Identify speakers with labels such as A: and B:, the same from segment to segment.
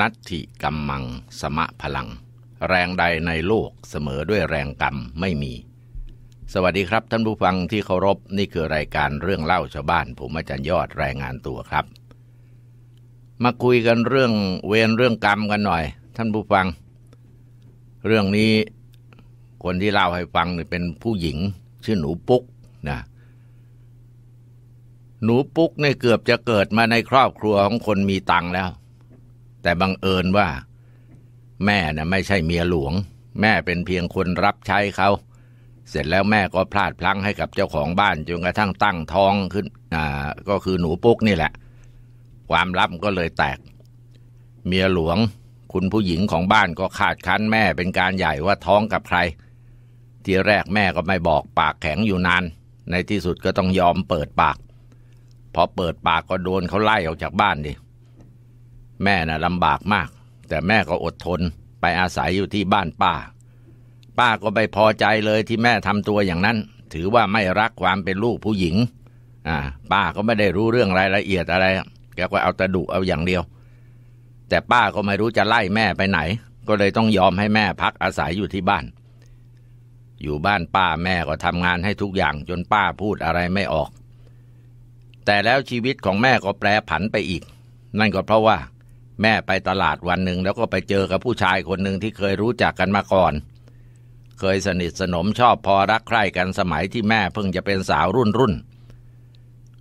A: นัตถิกัมมังสมะพลัง แรงใดในโลกเสมอด้วยแรงกรรมไม่มี สวัสดีครับ ท่านผู้ฟังที่เคารพนี่คือรายการเรื่องเล่าชาวบ้านผมอาจารย์ยอดรายงานตัวครับ มาคุยกันเรื่องเวรเรื่องกรรมกันหน่อย ท่านผู้ฟัง เรื่องนี้คนที่เล่าให้ฟังเป็นผู้หญิงชื่อหนูปุ๊กนะหนูปุ๊กเนี่ยเกือบจะเกิดมาในครอบครัวของคนมีตังแล้วแต่บังเอิญว่าแม่นะ่ะไม่ใช่เมียหลวง แม่เป็นเพียงคนรับใช้เขา เสร็จแล้วแม่ก็พลาดพลั้งให้กับเจ้าของบ้านจนกระทั่งตั้งท้องขึ้นอ่าก็คือหนูปุ๊กนี่แหละ ความลับก็เลยแตก เมียหลวง คุณผู้หญิงของบ้านก็คาดคันแม่เป็นการใหญ่ว่าท้องกับใครทีแรกแม่ก็ไม่บอกปากแข็งอยู่นาน ในที่สุดก็ต้องยอมเปิดปากพอเปิดปากก็โดนเขาไล่ออกจากบ้านดิแม่นะ่ะลำบากมาก แต่แม่ก็อดทน ไปอาศัยอยู่ที่บ้านป้า ป้าก็ไม่พอใจเลยที่แม่ทำตัวอย่างนั้น ถือว่าไม่รักความเป็นลูกผู้หญิงอ่าป้าก็ไม่ได้รู้เรื่องรายละเอียดอะไร แกก็เอาตะดุเอาอย่างเดียว แต่ป้าก็ไม่รู้จะไล่แม่ไปไหน ก็เลยต้องยอมให้แม่พักอาศัยอยู่ที่บ้าน อยู่บ้านป้าแม่ก็ทำงานให้ทุกอย่างจนป้าพูดอะไรไม่ออก แต่แล้วชีวิตของแม่ก็แปรผันไปอีก นั่นก็เพราะว่าแม่ไปตลาดวันหนึ่งแล้วก็ไปเจอกับผู้ชายคนหนึ่งที่เคยรู้จักกันมาก่อน เคยสนิทสนมชอบพอรักใคร่กันสมัยที่แม่เพิ่งจะเป็นสาวรุ่นรุ่น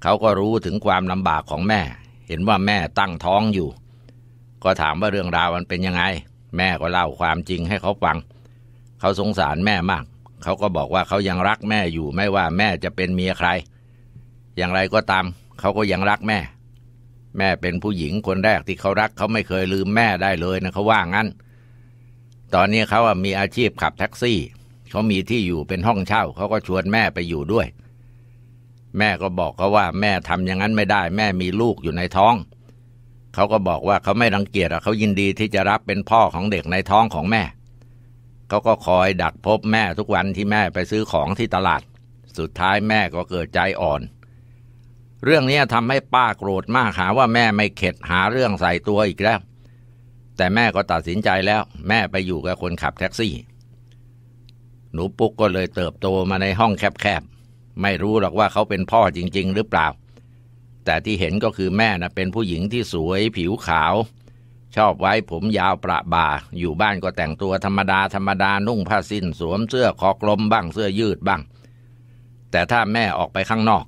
A: เขาก็รู้ถึงความลำบากของแม่ เห็นว่าแม่ตั้งท้องอยู่ ก็ถามว่าเรื่องราวมันเป็นยังไง แม่ก็เล่าความจริงให้เขาฟัง เขาสงสารแม่มาก เขาก็บอกว่าเขายังรักแม่อยู่ไม่ว่าแม่จะเป็นเมียใคร อย่างไรก็ตาม เขาก็ยังรักแม่แม่เป็นผู้หญิงคนแรกที่เขารักเขาไม่เคยลืมแม่ได้เลยนะเขาว่างั้น ตอนนี้เขามีอาชีพขับแท็กซี่ เขามีที่อยู่เป็นห้องเช่า เขาก็ชวนแม่ไปอยู่ด้วย แม่ก็บอกเขาว่า แม่ทำอย่างนั้นไม่ได้ แม่มีลูกอยู่ในท้อง เขาก็บอกว่าเขาไม่รังเกียจเขายินดีที่จะรับเป็นพ่อของเด็กในท้องของแม่ เขาก็คอยดักพบแม่ทุกวันที่แม่ไปซื้อของที่ตลาด สุดท้ายแม่ก็เกิดใจอ่อนเรื่องนี้ทำให้ป้าโกรธมากหาว่าแม่ไม่เข็ดหาเรื่องใส่ตัวอีกแล้ว แต่แม่ก็ตัดสินใจแล้วแม่ไปอยู่กับคนขับแท็กซี่ หนูปุ๊กก็เลยเติบโตมาในห้องแคบๆ ไม่รู้หรอกว่าเขาเป็นพ่อจริงๆหรือเปล่า แต่ที่เห็นก็คือแม่นะเป็นผู้หญิงที่สวยผิวขาว ชอบไว้ผมยาวประบ่า อยู่บ้านก็แต่งตัวธรรมดา ธรรมดานุ่งผ้าสิ้นสวม เสื้อคอกลมบ้างเสื้อยืดบ้าง แต่ถ้าแม่ออกไปข้างนอก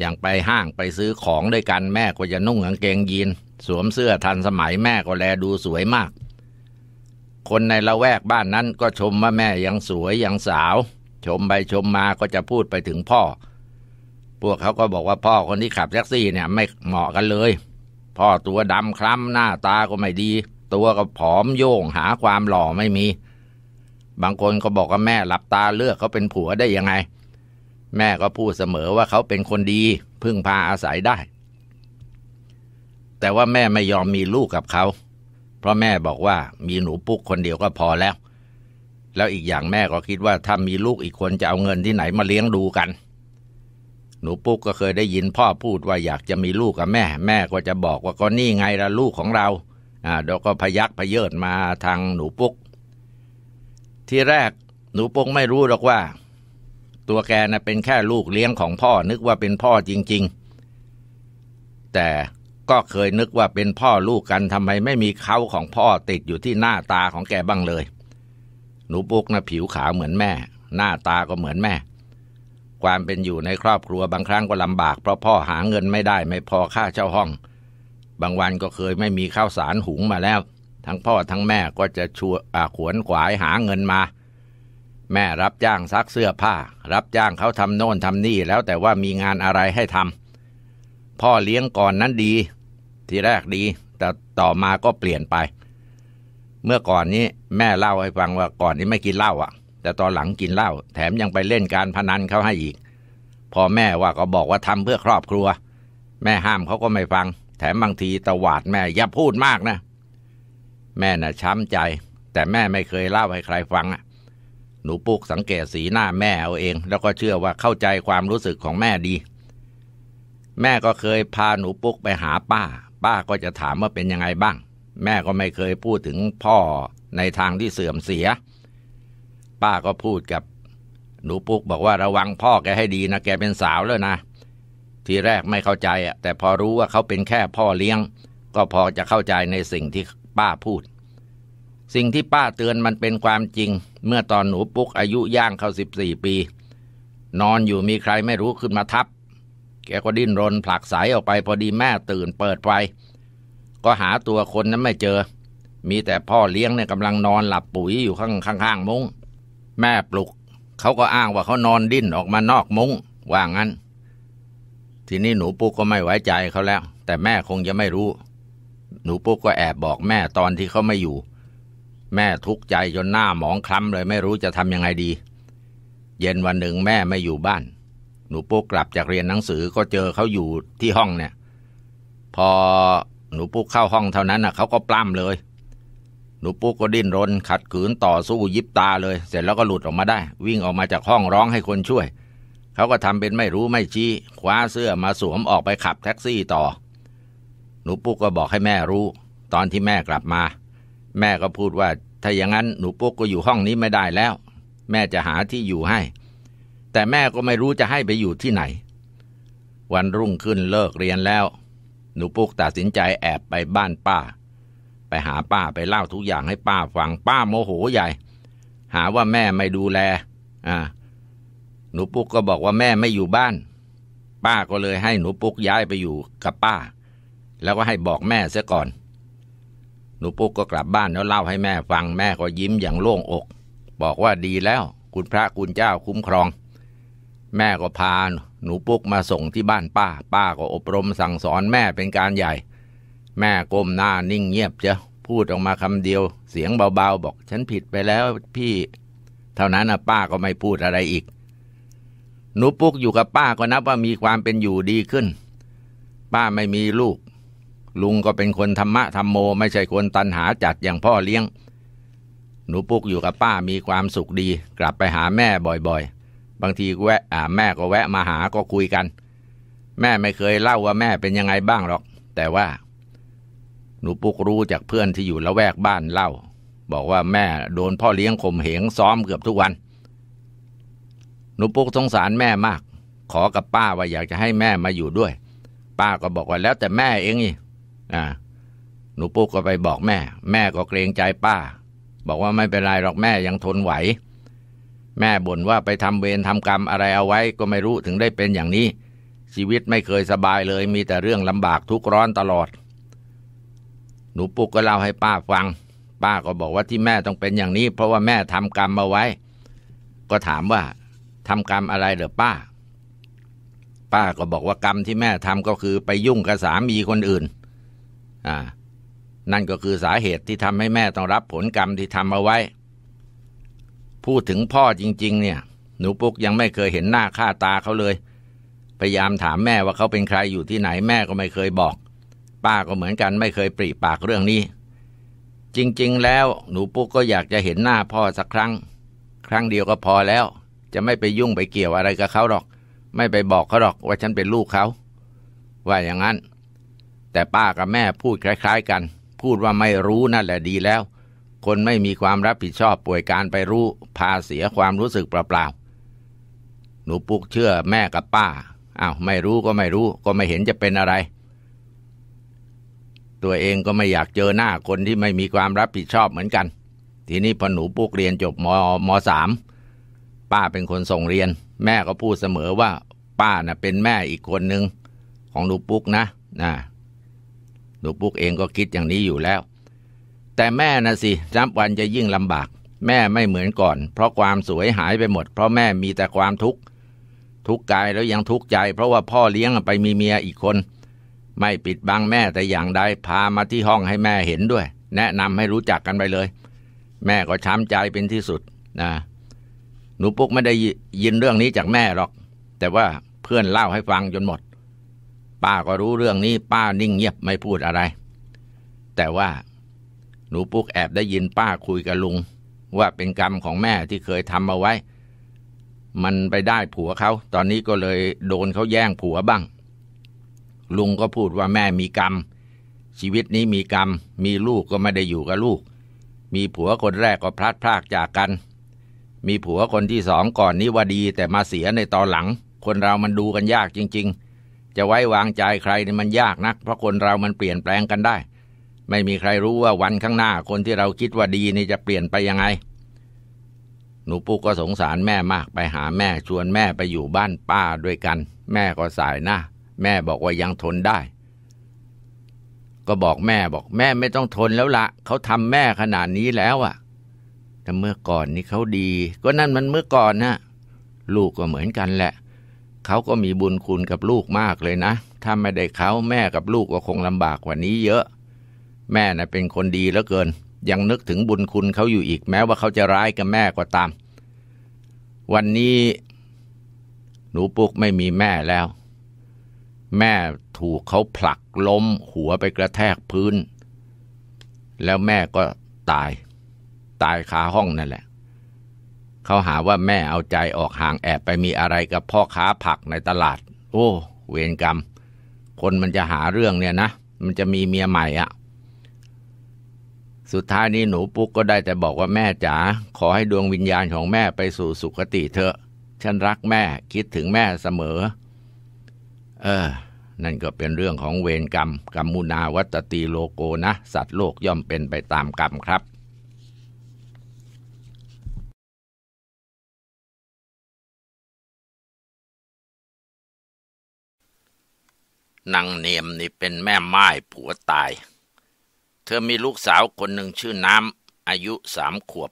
A: อย่างไปห้างไปซื้อของด้วยกันแม่ก็จะนุ่งกางเกงยีนสวมเสื้อทันสมัยแม่ก็แลดูสวยมาก คนในละแวกบ้านนั้นก็ชมว่าแม่ยังสวยยังสาว ชมไปชมมาก็จะพูดไปถึงพ่อ พวกเขาก็บอกว่าพ่อคนที่ขับแท็กซี่เนี่ยไม่เหมาะกันเลย พ่อตัวดำคล้ำหน้าตาก็ไม่ดี ตัวก็ผอมโยงหาความหล่อไม่มี บางคนก็บอกว่าแม่หลับตาเลือกเขาเป็นผัวได้ยังไงแม่ก็พูดเสมอว่าเขาเป็นคนดีพึ่งพาอาศัยได้ แต่ว่าแม่ไม่ยอมมีลูกกับเขา เพราะแม่บอกว่ามีหนูปุ๊กคนเดียวก็พอแล้ว แล้วอีกอย่างแม่ก็คิดว่าถ้ามีลูกอีกคนจะเอาเงินที่ไหนมาเลี้ยงดูกัน หนูปุ๊กก็เคยได้ยินพ่อพูดว่าอยากจะมีลูกกับแม่ แม่ก็จะบอกว่าก็นี่ไงละลูกของเราอ่าเราก็พยักพเยิดมาทางหนูปุ๊กที่แรกหนูปุ๊กไม่รู้หรอกว่าตัวแกนะ่ะเป็นแค่ลูกเลี้ยงของพ่อนึกว่าเป็นพ่อจริง ๆ แต่ก็เคยนึกว่าเป็นพ่อลูกกันทำไมไม่มีเขาของพ่อติดอยู่ที่หน้าตาของแกบ้างเลย หนูปุ๊กนะผิวขาวเหมือนแม่ หน้าตาก็เหมือนแม่ ความเป็นอยู่ในครอบครัวบางครั้งก็ลำบากเพราะพ่อหาเงินไม่ได้ไม่พอค่าเช่าห้อง บางวันก็เคยไม่มีข้าวสารหุงมาแล้ว ทั้งพ่อทั้งแม่ก็จะชวนขวนขวายหาเงินมาแม่รับจ้างซักเสื้อผ้า รับจ้างเขาทำโน่นทำนี่แล้วแต่ว่ามีงานอะไรให้ทำ พ่อเลี้ยงก่อนนั้นดี ที่แรกดี แต่ต่อมาก็เปลี่ยนไป เมื่อก่อนนี้ แม่เล่าให้ฟังว่า ก่อนนี้ไม่กินเหล้าอ่ะ แต่ตอนหลังกินเหล้าแถมยังไปเล่นการพนันเขาให้อีก พอแม่ว่าก็บอกว่าทำเพื่อครอบครัว แม่ห้ามเขาก็ไม่ฟัง แถมบางทีตวาดแม่อย่าพูดมากนะ แม่น่ะช้ำใจ แต่แม่ไม่เคยเล่าให้ใครฟังอ่ะหนูปุกสังเกตสีหน้าแม่เอาเอง แล้วก็เชื่อว่าเข้าใจความรู้สึกของแม่ดี แม่ก็เคยพาหนูปุกไปหาป้าป้าก็จะถามว่าเป็นยังไงบ้าง แม่ก็ไม่เคยพูดถึงพ่อในทางที่เสื่อมเสีย ป้าก็พูดกับหนูปุกบอกว่าระวังพ่อแกให้ดีนะแกเป็นสาวแล้วนะ ทีแรกไม่เข้าใจอ่ะแต่พอรู้ว่าเขาเป็นแค่พ่อเลี้ยง ก็พอจะเข้าใจในสิ่งที่ป้าพูด สิ่งที่ป้าเตือนมันเป็นความจริงเมื่อตอนหนูปุ๊กอายุย่างเข้าสิบสี่ปี นอนอยู่มีใครไม่รู้ขึ้นมาทับ แกก็ดิ้นรน ผลักสายออกไปพอดีแม่ตื่นเปิดไฟก็หาตัวคนนั้นไม่เจอ มีแต่พ่อเลี้ยงเนี่ยกำลังนอนหลับปุ๋ยอยู่ข้างข้างมุง้งแม่ปลุกเขาก็อ้างว่าเขานอนดิ้นออกมานอกมุง้งว่างั้นทีนี้หนูปุ๊กก็ไม่ไว้ใจเขาแล้ว แต่แม่คงจะไม่รู้ หนูปุ๊กก็แอบบอกแม่ตอนที่เขาไม่อยู่แม่ทุกข์ใจจนหน้าหมองคล้ำเลย ไม่รู้จะทำยังไงดี เย็นวันหนึ่งแม่ไม่อยู่บ้าน หนูปุ๊กกลับจากเรียนหนังสือก็เจอเขาอยู่ที่ห้องเนี่ย พอหนูปุ๊กเข้าห้องเท่านั้นน่ะ เขาก็ปล้ำเลย หนูปุ๊กก็ดิ้นรนขัดขืนต่อสู้ยิบตาเลย เสร็จแล้วก็หลุดออกมาได้ วิ่งออกมาจากห้องร้องให้คนช่วย เขาก็ทำเป็นไม่รู้ไม่ชี้คว้าเสื้อมาสวมออกไปขับแท็กซี่ต่อ หนูปุ๊กก็บอกให้แม่รู้ ตอนที่แม่กลับมาแม่ก็พูดว่าถ้าอย่างนั้น หนูปุ๊กก็อยู่ห้องนี้ไม่ได้แล้ว แม่จะหาที่อยู่ให้ แต่แม่ก็ไม่รู้จะให้ไปอยู่ที่ไหน วันรุ่งขึ้นเลิกเรียนแล้ว หนูปุ๊กตัดสินใจแอบไปบ้านป้า ไปหาป้าไปเล่าทุกอย่างให้ป้าฟัง ป้าโมโหใหญ่ หาว่าแม่ไม่ดูแล อ่า หนูปุ๊กก็บอกว่าแม่ไม่อยู่บ้าน ป้าก็เลยให้หนูปุ๊กย้ายไปอยู่กับป้า แล้วก็ให้บอกแม่เสียก่อนหนูปุ๊กก็กลับบ้านแล้วเล่าให้แม่ฟังแม่ก็ยิ้มอย่างโล่งอก บอกว่าดีแล้ว คุณพระคุณเจ้าคุ้มครอง แม่ก็พาหนูปุ๊กมาส่งที่บ้านป้า ป้าก็อบรมสั่งสอนแม่เป็นการใหญ่ แม่ก้มหน้านิ่งเงียบเจ้าพูดออกมาคำเดียวเสียงเบาๆบอกฉันผิดไปแล้วพี่ เท่านั้นนะป้าก็ไม่พูดอะไรอีก หนูปุ๊กอยู่กับป้าก็นับว่ามีความเป็นอยู่ดีขึ้น ป้าไม่มีลูกลุงก็เป็นคนธรรมะธรรมโม ไม่ใช่คนตันหาจัดอย่างพ่อเลี้ยง หนูปุ๊กอยู่กับป้ามีความสุขดี กลับไปหาแม่บ่อยๆ บางทีแวะแม่ก็แวะมาหาก็คุยกัน แม่ไม่เคยเล่าว่าแม่เป็นยังไงบ้างหรอก แต่ว่าหนูปุ๊กรู้จากเพื่อนที่อยู่ละแวกบ้านเล่า บอกว่าแม่โดนพ่อเลี้ยงข่มเหงซ้อมเกือบทุกวัน หนูปุ๊กสงสารแม่มาก ขอกับป้าว่าอยากจะให้แม่มาอยู่ด้วย ป้าก็บอกว่าแล้ว แต่แม่เองนี่นะหนูปุ๊กก็ไปบอกแม่ แม่ก็เกรงใจป้า บอกว่าไม่เป็นไรหรอกแม่ยังทนไหว แม่บ่นว่าไปทำเวรทำกรรมอะไรเอาไว้ก็ไม่รู้ถึงได้เป็นอย่างนี้ ชีวิตไม่เคยสบายเลยมีแต่เรื่องลำบากทุกร้อนตลอด หนูปุ๊กก็เล่าให้ป้าฟัง ป้าก็บอกว่าที่แม่ต้องเป็นอย่างนี้ เพราะว่าแม่ทำกรรมมาไว้ ก็ถามว่าทำกรรมอะไรเหรอป้า ป้าก็บอกว่ากรรมที่แม่ทำก็คือไปยุ่งกับสามีคนอื่นนั่นก็คือสาเหตุที่ทำให้แม่ต้องรับผลกรรมที่ทำเอาไว้ พูดถึงพ่อจริงๆเนี่ยหนูปุ๊กยังไม่เคยเห็นหน้าค่าตาเขาเลยพยายามถามแม่ว่าเขาเป็นใครอยู่ที่ไหนแม่ก็ไม่เคยบอก ป้าก็เหมือนกันไม่เคยปรีปากเรื่องนี้ จริงๆแล้วหนูปุ๊กก็อยากจะเห็นหน้าพ่อสักครั้ง ครั้งเดียวก็พอแล้ว จะไม่ไปยุ่งไปเกี่ยวอะไรกับเขาหรอก ไม่ไปบอกเขาหรอกว่าฉันเป็นลูกเขา ว่าอย่างนั้นแต่ป้ากับแม่พูดคล้าย ๆ กัน พูดว่าไม่รู้นั่นแหละดีแล้ว คนไม่มีความรับผิดชอบป่วยการไปรู้พาเสียความรู้สึกเปล่าๆ หนูปุกเชื่อแม่กับป้าอา้าวไม่รู้ก็ไม่รู้ ก็ไม่เห็นจะเป็นอะไร ตัวเองก็ไม่อยากเจอหน้าคนที่ไม่มีความรับผิดชอบเหมือนกัน ทีนี้พอหนูปุกเรียนจบมมสามป้าเป็นคนส่งเรียน แม่ก็พูดเสมอว่าป้าน่ะเป็นแม่อีกคนนึงของหนูปุกนะนะหนูปุ๊กเองก็คิดอย่างนี้อยู่แล้ว แต่แม่น่ะสิจับวันจะยิ่งลำบาก แม่ไม่เหมือนก่อน เพราะความสวยหายไปหมด เพราะแม่มีแต่ความทุกข์ทุกกายแล้วยังทุกข์ใจ เพราะว่าพ่อเลี้ยง ไปมีเมียอีกคน ไม่ปิดบังแม่แต่อย่างใดพามา ที่ห้องให้แม่เห็นด้วย แนะนำให้รู้จักกันไปเลย แม่ก็ช้ำใจเป็นที่สุดนะหนูปุ๊กไม่ได้ยินเรื่องนี้จากแม่หรอก แต่ว่าเพื่อนเล่าให้ฟังจนหมดป้าก็รู้เรื่องนี้ป้านิ่งเงียบไม่พูดอะไร แต่ว่าหนูปุ๊กแอบได้ยินป้าคุยกับลุง ว่าเป็นกรรมของแม่ที่เคยทำมาไว้ มันไปได้ผัวเขาตอนนี้ก็เลยโดนเขาแย่งผัวบ้าง ลุงก็พูดว่าแม่มีกรรมชีวิตนี้มีกรรมมีลูกก็ไม่ได้อยู่กับลูก มีผัวคนแรกก็พลัดพรากจากกัน มีผัวคนที่สองก่อนนี้ว่าดีแต่มาเสียในตอนหลัง คนเรามันดูกันยากจริง ๆจะไว้วางใจใครนี่มันยากนักเพราะคนเรามันเปลี่ยนแปลงกันได้ ไม่มีใครรู้ว่าวันข้างหน้าคนที่เราคิดว่าดีนี่จะเปลี่ยนไปยังไง หนูปุ๊กก็สงสารแม่มากไปหาแม่ชวนแม่ไปอยู่บ้านป้าด้วยกัน แม่ก็สายหน้าแม่บอกว่ายังทนได้ ก็บอกแม่บอกแม่ไม่ต้องทนแล้วละเขาทำแม่ขนาดนี้แล้วอะ่ะแต่เมื่อก่อนนี่เขาดีก็นั่นมันเมื่อก่อนนะลูกก็เหมือนกันแหละเขาก็มีบุญคุณกับลูกมากเลยนะ ถ้าไม่ได้เขาแม่กับลูกก็คงลำบากกว่านี้เยอะ แม่นะ่ะเป็นคนดีเหลือเกิน ยังนึกถึงบุญคุณเขาอยู่อีก แม้ว่าเขาจะร้ายกับแม่ก็ตาม วันนี้หนูปุกไม่มีแม่แล้ว แม่ถูกเขาผลักล้มหัวไปกระแทกพื้น แล้วแม่ก็ตายตายคาห้องนั่นแหละเขาหาว่าแม่เอาใจออกห่างแอบไปมีอะไรกับพ่อค้าผักในตลาด โอ้ เวรกรรมคนมันจะหาเรื่องเนี่ยนะ มันจะมีเมียใหม่อะสุดท้ายนี้หนูปุ๊กก็ได้แต่บอกว่าแม่จ๋าขอให้ดวงวิญญาณของแม่ไปสู่สุคติเถอะฉันรักแม่คิดถึงแม่เสมอ เออนั่นก็เป็นเรื่องของเวรกรรม กรรมุนาวัตตีโลโกนะ สัตว์โลกย่อมเป็นไปตามกรรมครับนางเนียมนี่เป็นแม่ไม้ผัวตาย เธอมีลูกสาวคนหนึ่งชื่อน้ำอายุสามขวบ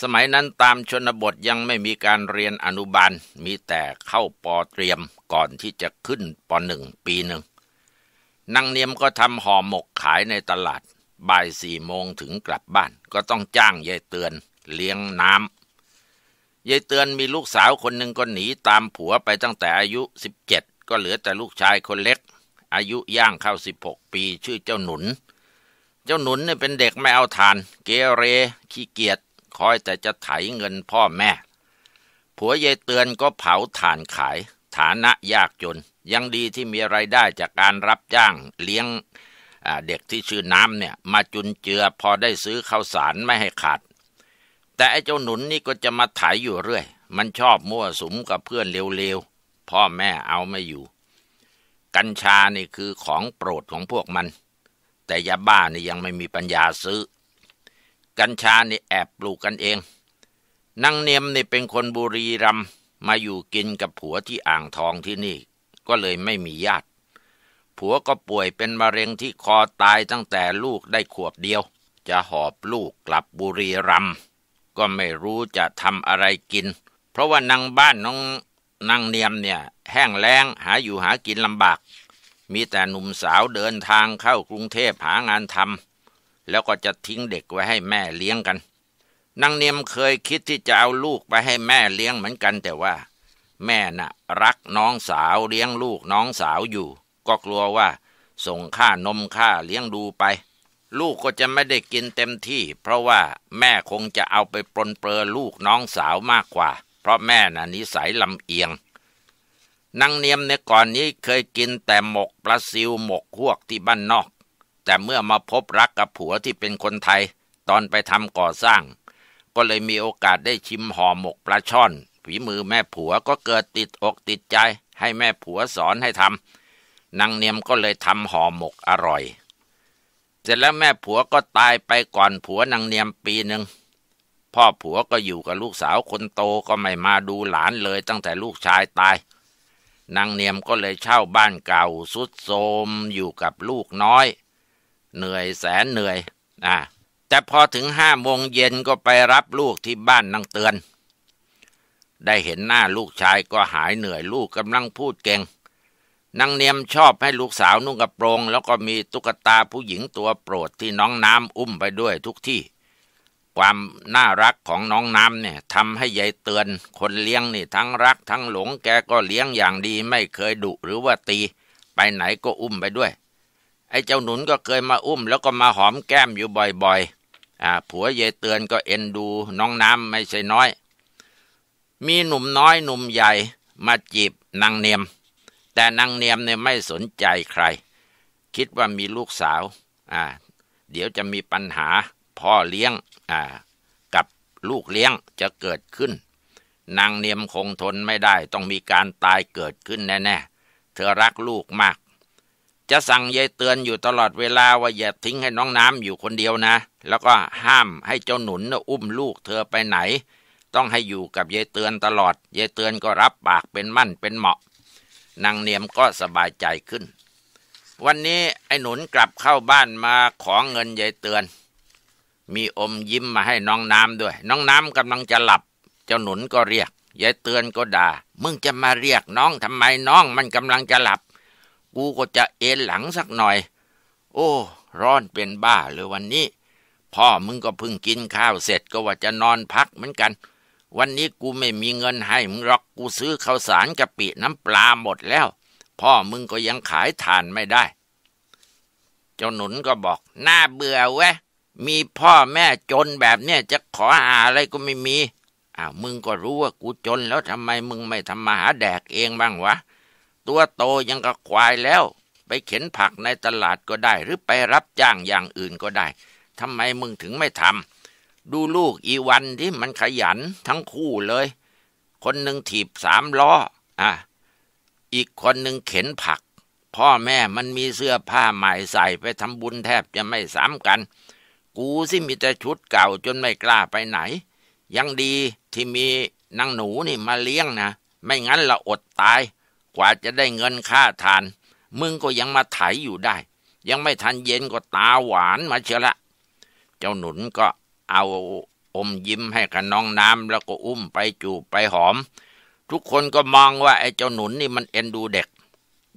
A: สมัยนั้นตามชนบทยังไม่มีการเรียนอนุบาลมีแต่เข้าปอเตรียมก่อนที่จะขึ้นปหนึ่งปีหนึ่งนางเนียมก็ทำห่อหมกขายในตลาดบ่ายสี่โมงถึงกลับบ้านก็ต้องจ้างยายเตือนเลี้ยงน้ำ ยายเตือนมีลูกสาวคนหนึ่งก็หนีตามผัวไปตั้งแต่อายุสิบเจ็ดก็เหลือแต่ลูกชายคนเล็ก อายุย่างเข้าสิบหกปีชื่อเจ้าหนุน เจ้าหนุนเนี่ยเป็นเด็กไม่เอาทาน เกเรขี้เกียจคอยแต่จะไถเงินพ่อแม่ ผัวยายเตือนก็เผาถ่านขาย ฐานะยากจน ยังดีที่มีไรายได้จากการรับจ้างเลี้ยงเด็กที่ชื่อน้ำเนี่ย มาจุนเจือพอได้ซื้อข้าวสารไม่ให้ขาด แต่ไอ้เจ้าหนุนนี่ก็จะมาถ่ายอยู่เรื่อย มันชอบมั่วสุมกับเพื่อนเร็วๆพ่อแม่เอาไม่อยู่ กัญชานี่คือของโปรดของพวกมัน แต่ยาบ้านี่ยังไม่มีปัญญาซื้อ กัญชานี่แอบปลูกกันเองนางเนียมนี่เป็นคนบุรีรัมมาอยู่กินกับผัวที่อ่างทองที่นี่ ก็เลยไม่มีญาติ ผัวก็ป่วยเป็นมะเร็งที่คอตายตั้งแต่ลูกได้ขวบเดียว จะหอบลูกกลับบุรีรัมก็ไม่รู้จะทำอะไรกิน เพราะว่านางบ้านน้องนางเนียมเนี่ยแห้งแล้งหาอยู่หากินลำบาก มีแต่หนุ่มสาวเดินทางเข้ากรุงเทพหางานทำแล้วก็จะทิ้งเด็กไว้ให้แม่เลี้ยงกันนางเนียมเคยคิดที่จะเอาลูกไปให้แม่เลี้ยงเหมือนกัน แต่ว่าแม่น่ะ รักน้องสาวเลี้ยงลูกน้องสาวอยู่ ก็กลัวว่าส่งค่านมค่าเลี้ยงดูไป ลูกก็จะไม่ได้กินเต็มที่ เพราะว่าแม่คงจะเอาไปปลนเปลือลูกน้องสาวมากกว่าเพราะแม่นะ่ะนิสัยลำเอียงนางเนียมในก่อนนี้เคยกินแต่หมกปลาซิวหมกพวกที่บ้านนอก แต่เมื่อมาพบรักกับผัวที่เป็นคนไทย ตอนไปทำก่อสร้าง ก็เลยมีโอกาสได้ชิมห่อหมกปลาช่อนฝีมือแม่ผัวก็เกิดติดอกติดใจให้แม่ผัวสอนให้ทำนางเนียมก็เลยทำห่อหมกอร่อยเสร็จแล้วแม่ผัวก็ตายไปก่อนผัวนางเนียมปีหนึ่งพ่อผัวก็อยู่กับลูกสาวคนโตก็ไม่มาดูหลานเลย ตั้งแต่ลูกชายตายนางเนียมก็เลยเช่าบ้านเก่าสุดโทมอยู่กับลูกน้อย เหนื่อยแสนเหนื่อยอ่แต่พอถึงห้าโมงเย็นก็ไปรับลูกที่บ้านนางเตือน ได้เห็นหน้าลูกชายก็หายเหนื่อยลูกกำลังพูดเก่งนางเนียมชอบให้ลูกสาวนุ่งกระโปรง แล้วก็มีตุ๊กตาผู้หญิงตัวโปรดที่น้องน้ำอุ้มไปด้วยทุกที่ความน่ารักของน้องน้ำเนี่ยทำให้ยายเตือนคนเลี้ยงนี่ทั้งรักทั้งหลงแกก็เลี้ยงอย่างดีไม่เคยดุหรือว่าตี ไปไหนก็อุ้มไปด้วย ไอ้เจ้าหนุนก็เคยมาอุ้มแล้วก็มาหอมแก้มอยู่บ่อยๆอ่าผัวยายเตือนก็เอ็นดูน้องน้ำไม่ใช่น้อย มีหนุ่มน้อยหนุ่มใหญ่มาจีบนางเนียม แต่นางเนียมเนี่ยไม่สนใจใคร คิดว่ามีลูกสาวอ่าเดี๋ยวจะมีปัญหาพ่อเลี้ยงอ่า กับลูกเลี้ยงจะเกิดขึ้น นางเนียมคงทนไม่ได้ต้องมีการตายเกิดขึ้นแน่ๆเธอรักลูกมาก จะสั่งยายเตือนอยู่ตลอดเวลาว่า อย่าทิ้งให้น้องน้ำอยู่คนเดียวนะ แล้วก็ห้ามให้เจ้าหนุนอุ้มลูกเธอไปไหน ต้องให้อยู่กับยายเตือนตลอด ยายเตือนก็รับปากเป็นมั่นเป็นเหมาะ นางเนียมก็สบายใจขึ้น วันนี้ไอ้หนุนกลับเข้าบ้านมาขอเงินยายเตือนมีอมยิ้มมาให้น้องน้ำด้วย น้องน้ำกำลังจะหลับ เจ้าหนุนก็เรียก ยายเตือนก็ด่า มึงจะมาเรียกน้องทำไมน้องมันกำลังจะหลับ กูก็จะเอนหลังสักหน่อย โอ้ร้อนเป็นบ้าเลยวันนี้ พ่อมึงก็เพิ่งกินข้าวเสร็จก็ว่าจะนอนพักเหมือนกัน วันนี้กูไม่มีเงินให้มึงหรอกกูซื้อข้าวสารกะปิน้ำปลาหมดแล้ว พ่อมึงก็ยังขายฐานไม่ได้ เจ้าหนุนก็บอกน่าเบื่อเว้ยมีพ่อแม่จนแบบเนี้ยจะขอหาอะไรก็ไม่มี อ้าวมึงก็รู้ว่ากูจนแล้วทำไมมึงไม่ทำมาหาแดกเองบ้างวะ ตัวโตยังกระควายแล้ว ไปเข็นผักในตลาดก็ได้ หรือไปรับจ้างอย่างอื่นก็ได้ทำไมมึงถึงไม่ทำดูลูกอีวันที่มันขยันทั้งคู่เลย คนหนึ่งถีบสามล้อ อ่ะอีกคนหนึ่งเข็นผัก พ่อแม่มันมีเสื้อผ้าใหม่ใส่ไปทำบุญแทบจะไม่ซ้ำกันกูสิมีแต่ชุดเก่าจนไม่กล้าไปไหน ยังดีที่มีนางหนูนี่มาเลี้ยงนะ ไม่งั้นละอดตายกว่าจะได้เงินค่าทาน มึงก็ยังมาไถอยู่ได้ ยังไม่ทันเย็นก็ตาหวานมาเชียละเจ้าหนุนก็เอาอมยิ้มให้กับน้องน้ำแล้วก็อุ้มไปจูบไปหอม ทุกคนก็มองว่าไอ้เจ้าหนุนนี่มันเอ็นดูเด็ก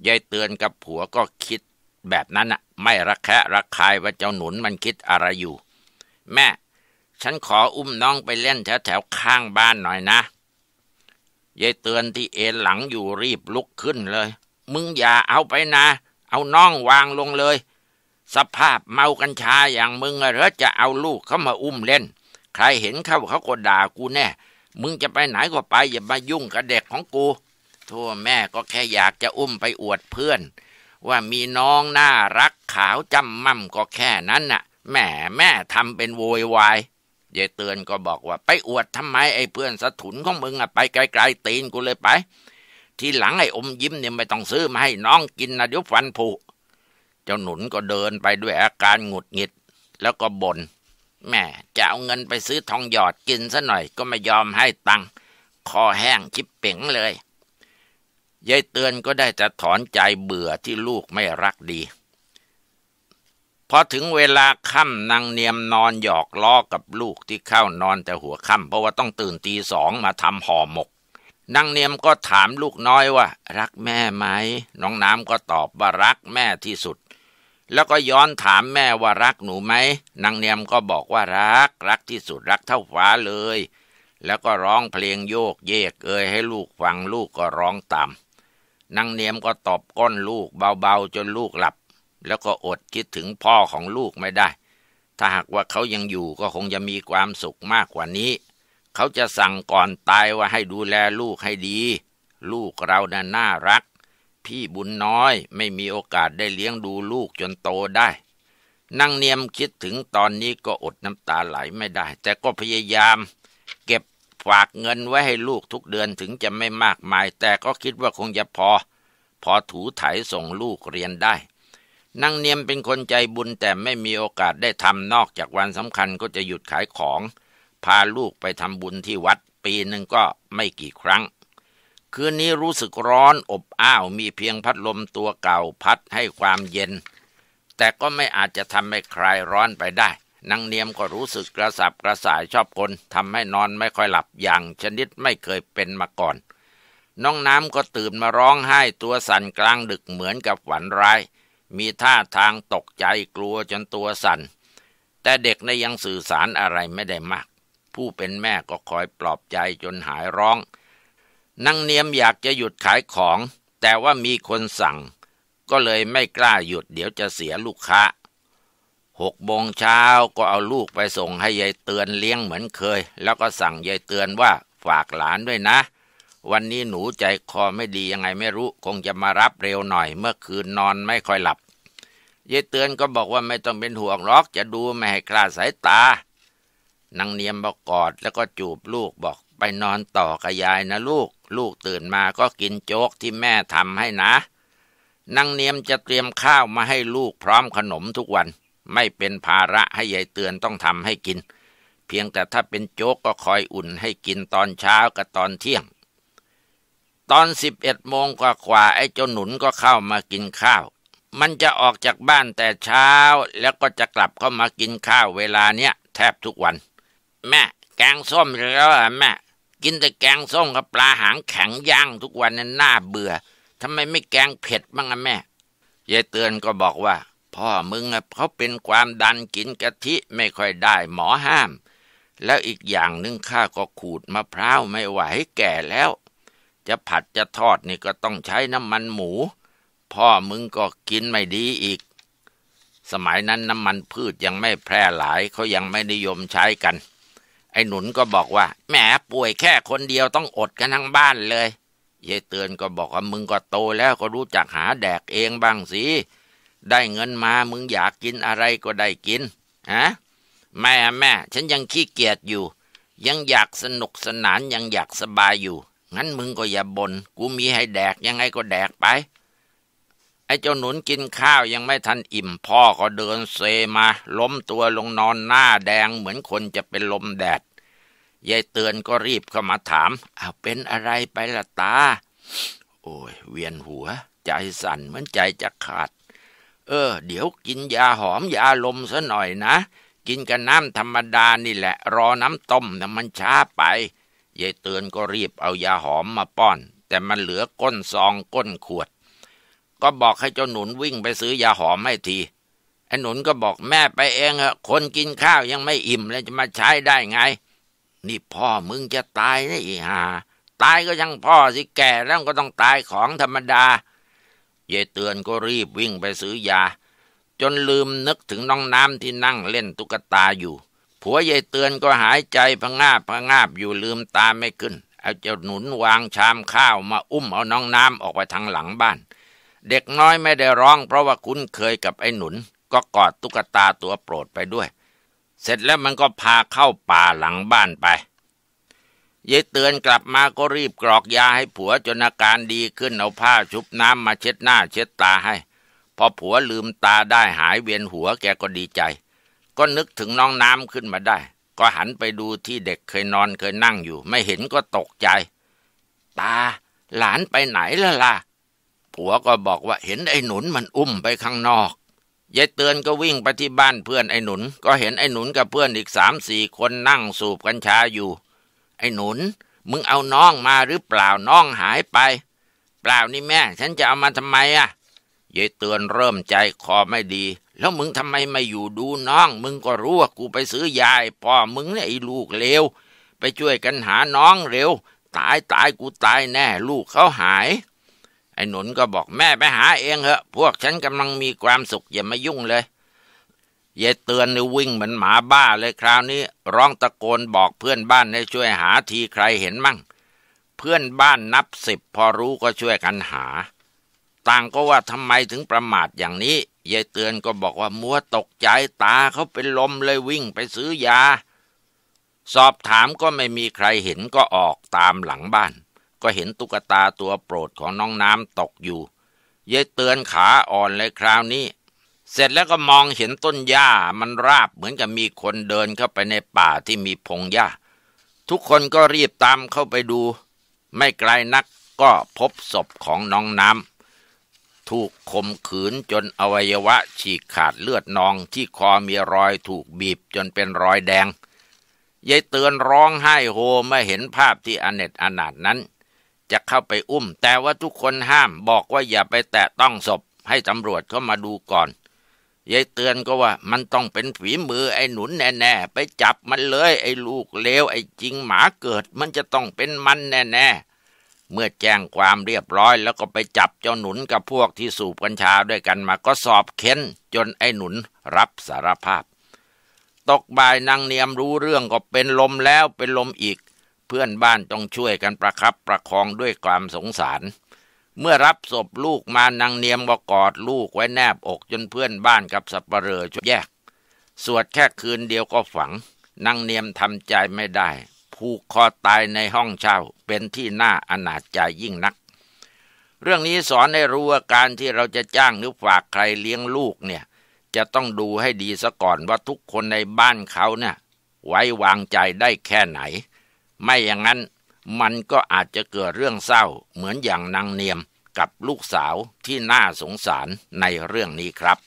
A: ยายเตือนกับผัวก็คิดแบบนั้นอะไม่ระแคะระคายว่าเจ้าหนุนมันคิดอะไรอยู่ แม่ ฉันขออุ้มน้องไปเล่นแถวแถวข้างบ้านหน่อยนะยายเตือนที่เอ็นหลังอยู่รีบลุกขึ้นเลย มึงอย่าเอาไปนะ เอาน้องวางลงเลย สภาพเมากัญชาอย่างมึงเหรอจะเอาลูกเขามาอุ้มเล่น ใครเห็นเข้าเขาก็ด่ากูแน่ มึงจะไปไหนก็ไปอย่ามายุ่งกับเด็กของกูทั่วแม่ก็แค่อยากจะอุ้มไปอวดเพื่อนว่ามีน้องน่ารักขาวจำมั่มก็แค่นั้นน่ะแม่แม่ทำเป็นโวยวายยายเตือนก็บอกว่าไปอวดทำไมไอ้เพื่อนสะถุนของมึงอะไปไกล ๆ ตีนกูเลยไป ที่หลังไอ้ อมยิ้มเนี่ยไม่ต้องซื้อมาให้น้องกินนะเดี๋ยวฟันผุเจ้าหนุนก็เดินไปด้วยอาการหงุดหงิดแล้วก็บน่นแม่จะเอาเงินไปซื้อทองหยอดกินซะหน่อยก็ไม่ยอมให้ตังคอแห้งชิบเป๋งเลยยายเตือนก็ได้จะถอนใจเบื่อที่ลูกไม่รักดี พอถึงเวลาค่ำนางเนียมนอนหยอกล้อกับลูกที่เข้านอนแต่หัวค่ำเพราะว่าต้องตื่นตีสองมาทำห่อหมกนางเนียมก็ถามลูกน้อยว่ารักแม่ไหม น้องน้ำก็ตอบว่ารักแม่ที่สุด แล้วก็ย้อนถามแม่ว่ารักหนูไหมนางเนียมก็บอกว่ารักรักที่สุดรักเท่าฟ้าเลย แล้วก็ร้องเพลงโยกเยกเอ่ยให้ลูกฟังลูกก็ร้องตามนางเนียมก็ตอบก้นลูกเบา ๆ จนลูกหลับ แล้วก็อดคิดถึงพ่อของลูกไม่ได้ ถ้าหากว่าเขายังอยู่ก็คงจะมีความสุขมากกว่านี้ เขาจะสั่งก่อนตายว่าให้ดูแลลูกให้ดี ลูกเราน่ะน่ารัก พี่บุญน้อย ไม่มีโอกาสได้เลี้ยงดูลูกจนโตได้นางเนียมคิดถึงตอนนี้ก็อดน้ำตาไหลไม่ได้ แต่ก็พยายามฝากเงินไว้ให้ลูกทุกเดือนถึงจะไม่มากมาย แต่ก็คิดว่าคงจะพอ พอถูถ่ายส่งลูกเรียนได้นางเนียมเป็นคนใจบุญแต่ไม่มีโอกาสได้ทำนอกจากวันสำคัญก็จะหยุดขายของ พาลูกไปทำบุญที่วัดปีหนึ่งก็ไม่กี่ครั้ง คืนนี้รู้สึกร้อนอบอ้าวมีเพียงพัดลมตัวเก่าพัดให้ความเย็น แต่ก็ไม่อาจจะทำให้ใครร้อนไปได้นางเนียมก็รู้สึกกระสับกระส่ายชอบคนทำให้นอนไม่ค่อยหลับอย่างชนิดไม่เคยเป็นมาก่อน น้องน้ำก็ตื่นมาร้องไห้ตัวสั่นกลางดึกเหมือนกับหวันร้าย มีท่าทางตกใจกลัวจนตัวสั่น แต่เด็กนยังสื่อสารอะไรไม่ได้มาก ผู้เป็นแม่ก็คอยปลอบใจจนหายร้อง นางเนียมอยากจะหยุดขายของแต่ว่ามีคนสั่งก็เลยไม่กล้าหยุดเดี๋ยวจะเสียลูกค้าหกโมงเช้าก็เอาลูกไปส่งให้ยายเตือนเลี้ยงเหมือนเคย แล้วก็สั่งยายเตือนว่าฝากหลานด้วยนะ วันนี้หนูใจคอไม่ดียังไงไม่รู้คงจะมารับเร็วหน่อย เมื่อคืนนอนไม่ค่อยหลับยายเตือนก็บอกว่าไม่ต้องเป็นห่วงหรอกจะดูไม่ให้คลาดสายตานางเนียมบอกกอดแล้วก็จูบลูกบอกไปนอนต่อกับยายนะลูก ลูกตื่นมาก็กินโจ๊กที่แม่ทำให้นะนางเนียมจะเตรียมข้าวมาให้ลูกพร้อมขนมทุกวันไม่เป็นภาระให้ยายเตือนต้องทำให้กิน เพียงแต่ถ้าเป็นโจ๊กก็คอยอุ่นให้กินตอนเช้ากับตอนเที่ยง ตอนสิบเอ็ดโมงกว่าๆไอ้เจ้าหนุนก็เข้ามากินข้าว มันจะออกจากบ้านแต่เช้า แล้วก็จะกลับเข้ามากินข้าวเวลาเนี้ยแทบทุกวัน แม่ แกงส้มแล้วแม่กินแต่แกงส้มกับปลาหางแข็งย่างทุกวันนั้นน่าเบื่อทำไมไม่แกงเผ็ดบ้างอะแม่ยายเตือนก็บอกว่าพ่อมึงเขาเป็นความดันกินกะทิไม่ค่อยได้หมอห้าม แล้วอีกอย่างหนึ่งข้าก็ขูดมะพร้าวไม่ไหวแก่แล้ว จะผัดจะทอดนี่ก็ต้องใช้น้ำมันหมู พ่อมึงก็กินไม่ดีอีก สมัยนั้นน้ำมันพืชยังไม่แพร่หลายเขายังไม่นิยมใช้กัน ไอ้หนุนก็บอกว่าแหมป่วยแค่คนเดียวต้องอดกันทั้งบ้านเลยยายเตือนก็บอกว่ามึงก็โตแล้วก็รู้จักหาแดกเองบ้างสิได้เงินมามึงอยากกินอะไรก็ได้กิน ฮะแม่แม่ ฉันยังขี้เกียจอยู่ ยังอยากสนุกสนานยังอยากสบายอยู่ งั้นมึงก็อย่าบน่น กูมีให้แดกยังไงก็แดกไป ไอ้เจ้าหนุนกินข้าวยังไม่ทันอิ่มพ่อก็เดินเซมา ล้มตัวลงนอนหน้าแดง เหมือนคนจะเป็นลมแดด ยายเตือนก็รีบเข้ามาถาม เอาเป็นอะไรไปล่ะตา โอ้ยเวียนหัว ใจสั่นเหมือนใจจะขาดเออเดี๋ยวกินยาหอมยาลมซะหน่อยนะ กินกับน้ำธรรมดานี่แหละ รอน้ำต้มนะมันช้าไปยายเตือนก็รีบเอายาหอมมาป้อน แต่มันเหลือก้นซองก้นขวด ก็บอกให้เจ้าหนุนวิ่งไปซื้อยาหอมให้ทีไอ้หนุนก็บอกแม่ไปเองเอะคนกินข้าวยังไม่อิ่มแล้วจะมาใช้ได้ไง นี่พ่อมึงจะตายนะอีหาตายก็ยังพ่อสิแก่แล้วก็ต้องตายของธรรมดายายเตือนก็รีบวิ่งไปซื้อยา จนลืมนึกถึงน้องน้ำที่นั่งเล่นตุ๊กตาอยู่ผัวยายเตือนก็หายใจพงาบพงาบอยู่ลืมตาไม่ขึ้นเอาเจ้าหนุนวางชามข้าวมาอุ้มเอาน้องน้ำออกไปทางหลังบ้าน เด็กน้อยไม่ได้ร้องเพราะว่าคุ้นเคยกับไอ้หนุน ก็กอดตุ๊กตาตัวโปรดไปด้วย เสร็จแล้วมันก็พาเข้าป่าหลังบ้านไปยายเตือนกลับมาก็รีบกรอกยาให้ผัวจนอาการดีขึ้นเอาผ้าชุบน้ำมาเช็ดหน้าเช็ดตาให้ พอผัวลืมตาได้หายเวียนหัวแกก็ดีใจ ก็นึกถึงน้องน้ำขึ้นมาได้ ก็หันไปดูที่เด็กเคยนอนเคยนั่งอยู่ไม่เห็นก็ตกใจ ตาหลานไปไหนล่ะล่ะผัวก็บอกว่าเห็นไอ้หนุนมันอุ้มไปข้างนอกยายเตือนก็วิ่งไปที่บ้านเพื่อนไอ้หนุน ก็เห็นไอ้หนุนกับเพื่อนอีกสามสี่คนนั่งสูบกัญชาอยู่ไอ้หนุน มึงเอาน้องมาหรือเปล่าน้องหายไป เปล่านี่แม่ฉันจะเอามาทำไมอ่ะยายเตือนเริ่มใจคอไม่ดี แล้วมึงทำไมไม่อยู่ดูน้อง มึงก็รู้ว่ากูไปซื้อยายพ่อมึงเนี่ยไอ้ลูกเลวไปช่วยกันหาน้องเร็ว ตายตายกูตายแน่ ลูกเขาหาย ไอ้หนุนก็บอกแม่ไปหาเองเหอะพวกฉันกำลังมีความสุขอย่ามายุ่งเลยยายเตือนนี่วิ่งเหมือนหมาบ้าเลยคราวนี้ร้องตะโกนบอกเพื่อนบ้านให้ช่วยหาทีใครเห็นมั่ง เพื่อนบ้านนับสิบพอรู้ก็ช่วยกันหา ต่างก็ว่าทำไมถึงประมาทอย่างนี้ยายเตือนก็บอกว่ามัวตกใจตาเขาเป็นลมเลยวิ่งไปซื้อยาสอบถามก็ไม่มีใครเห็นก็ออกตามหลังบ้าน ก็เห็นตุ๊กตาตัวโปรดของน้องน้ำตกอยู่ยายเตือนขาอ่อนเลยคราวนี้เสร็จแล้วก็มองเห็นต้นหญ้ามันราบเหมือนกับมีคนเดินเข้าไปในป่าที่มีพงหญ้า ทุกคนก็รีบตามเข้าไปดู ไม่ไกลนักก็พบศพของน้องน้ำถูกข่มขืนจนอวัยวะฉีกขาดเลือดนองที่คอมีรอย ถูกบีบจนเป็นรอยแดงยายเตือนร้องไห้โฮเมื่อเห็นภาพที่อเนตอนาถนั้น จะเข้าไปอุ้มแต่ว่าทุกคนห้ามบอกว่าอย่าไปแตะต้องศพให้ตำรวจเข้ามาดูก่อนยายเตือนก็ว่ามันต้องเป็นฝีมือไอ้หนุนแน่ ๆ ไปจับมันเลยไอ้ลูกเลวไอ้จริงหมาเกิดมันจะต้องเป็นมันแน่ ๆ เมื่อแจ้งความเรียบร้อย แล้วก็ไปจับเจ้าหนุนกับพวกที่สูบกัญชาด้วยกันมาก็สอบเค้นจนไอ้หนุนรับสารภาพ ตกบ่ายนางเนียมรู้เรื่องก็เป็นลมแล้วเป็นลมอีก เพื่อนบ้านต้องช่วยกันประครับประคองด้วยความสงสารเมื่อรับศพลูกมานางเนียมบอกอดลูกไว้แนบอกจนเพื่อนบ้านกับสับปะเรอช่วยแยกสวดแค่คืนเดียวก็ฝังนางเนียมทำใจไม่ได้ผูกคอตายในห้องเช่าเป็นที่น่าอนาจใจยิ่งนัก เรื่องนี้สอนให้รู้ว่าการที่เราจะจ้างหรือฝากใครเลี้ยงลูกเนี่ย จะต้องดูให้ดีซะก่อนว่าทุกคนในบ้านเขาเนี่ย ไว้วางใจได้แค่ไหน ไม่อย่างนั้นมันก็อาจจะเกิดเรื่องเศร้าเหมือนอย่างนางเนียมกับลูกสาวที่น่าสงสารในเรื่องนี้ครับ